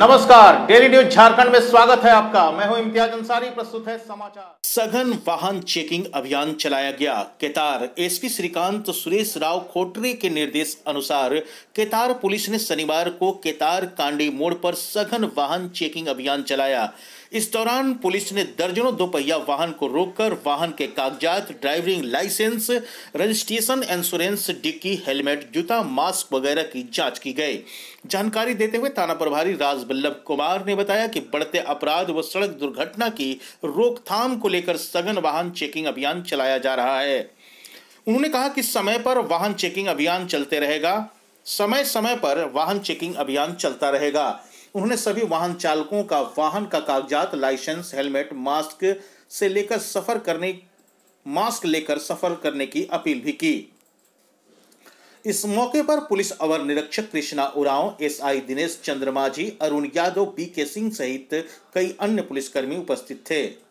नमस्कार daily news Jharkhand में स्वागत है आपका मैं हूं इम्तियाज अंसारी प्रस्तुत है समाचार सघन वाहन चेकिंग अभियान चलाया गया केतार एसपी श्रीकांत सुरेश राव खोटरे के निर्देश अनुसार केतार पुलिस ने शनिवार को केतार कांडी मोड़ पर सघन वाहन चेकिंग अभियान चलाया इस दौरान पुलिस ने दर्जनों दोपहिया वाहन को रोककर वाहन के कागजात driving licence registration insurance dickey helmet जूता मास्क वगैरह की जांच की गई जानकारी देते हुए थाना प्रभारी राज वल्लभ कुमार ने बताया कि बढ़ते अपराध व सड़क दुर्घटना की रोकथाम को लेकर सघन वाहन चेकिंग अभियान चलाया जा रहा है उन्होंने कहा कि समय पर वाहन चेकिंग अभियान चलते रहेगा समय समय पर वाहन चेकिंग अभियान चलता रहेगा उन्होंने सभी वाहन चालकों का वाहन का कागजात लाइसेंस हेलमेट मास्क से लेकर सफर करने मास्क लेकर सफर करने की अपील भी की इस मौके पर पुलिस अवर निरीक्षक Krishna Oraon SI Dinesh Chandramajhi Arun Yadav B K Singh सहित कई अन्य पुलिसकर्मी उपस्थित थे